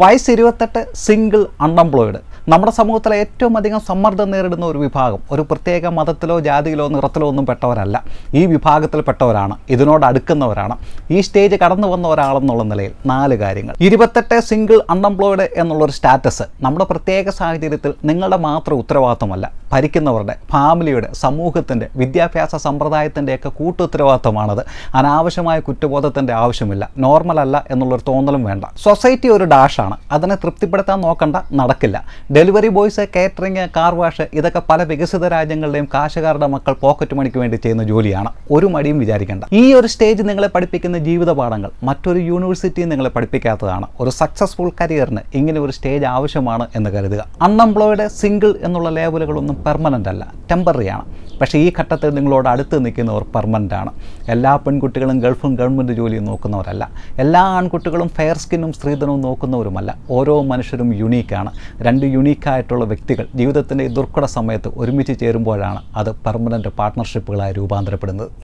വയസ്സ് ഇരുപത്തെട്ട് single unemployed നമ്മുടെ സമൂഹത്തിലെ ഏറ്റവും അധികം സമ്മർദ്ദം നേരിടുന്ന ഒരു വിഭാഗം ഒരു പ്രത്യേക മതത്തിലോ ജാതിയിലോ നിറത്തിലോ ഒന്നും പെട്ടവരല്ല ഈ വിഭാഗത്തിൽപ്പെട്ടവരാണ് ഇതിനോട് അടുക്കുന്നവരാണ് ഈ സ്റ്റേജ് കടന്നു വന്ന ഒരാളെന്നുള്ള നിലയിൽ നാല് കാര്യങ്ങൾ ഇരുപത്തെട്ട് സിംഗിൾ അൺഎംപ്ലോയിഡ് എന്നുള്ളൊരു സ്റ്റാറ്റസ് നമ്മുടെ പ്രത്യേക സാഹചര്യത്തിൽ നിങ്ങളുടെ മാത്രം ഉത്തരവാദിത്തമല്ല ഭരിക്കുന്നവരുടെ ഫാമിലിയുടെ സമൂഹത്തിൻ്റെ വിദ്യാഭ്യാസ സമ്പ്രദായത്തിൻ്റെയൊക്കെ കൂട്ടുത്തരവാദിത്തമാണത് അനാവശ്യമായ കുറ്റബോധത്തിൻ്റെ ആവശ്യമില്ല നോർമൽ അല്ല എന്നുള്ളൊരു തോന്നലും വേണ്ട സൊസൈറ്റി ഒരു ഡാഷാണ് അതിനെ തൃപ്തിപ്പെടുത്താൻ നോക്കണ്ട നടക്കില്ല delivery boys catering car wash ഇതൊക്കെ പല വികസിത രാജ്യങ്ങളുടെയും കാശുകാരുടെ മക്കൾ പോക്കറ്റ് മണിക്ക് വേണ്ടി ചെയ്യുന്ന ജോലിയാണ് ഒരു മടിയും വിചാരിക്കേണ്ട ഈ ഒരു സ്റ്റേജ് നിങ്ങളെ പഠിപ്പിക്കുന്ന ജീവിത പാഠങ്ങൾ മറ്റൊരു യൂണിവേഴ്സിറ്റിയും നിങ്ങളെ പഠിപ്പിക്കാത്തതാണ് ഒരു സക്സസ്ഫുൾ കരിയറിന് ഇങ്ങനെ ഒരു സ്റ്റേജ് ആവശ്യമാണ് എന്ന് കരുതുക അൺഎംപ്ലോയിഡ് സിംഗിൾ എന്നുള്ള ലേബലുകളൊന്നും പെർമനൻ്റ് അല്ല ടെമ്പററി ആണ് പക്ഷേ ഈ ഘട്ടത്തിൽ നിങ്ങളോട് അടുത്ത് നിൽക്കുന്നവർ പെർമനൻ്റ് ആണ് എല്ലാ പെൺകുട്ടികളും ഗൾഫും ഗവൺമെൻറ് ജോലിയും നോക്കുന്നവരല്ല എല്ലാ ആൺകുട്ടികളും ഫെയർ സ്കിന്നും സ്ത്രീധനവും നോക്കുന്നവരുമല്ല ഓരോ മനുഷ്യരും യുണീക്കാണ് രണ്ട് യുണീക്കായിട്ടുള്ള വ്യക്തികൾ ജീവിതത്തിൻ്റെ ദുർഘട സമയത്ത് ഒരുമിച്ച് ചേരുമ്പോഴാണ് അത് പെർമനൻ്റ് പാർട്ട്ണർഷിപ്പുകളായി രൂപാന്തരപ്പെടുന്നത്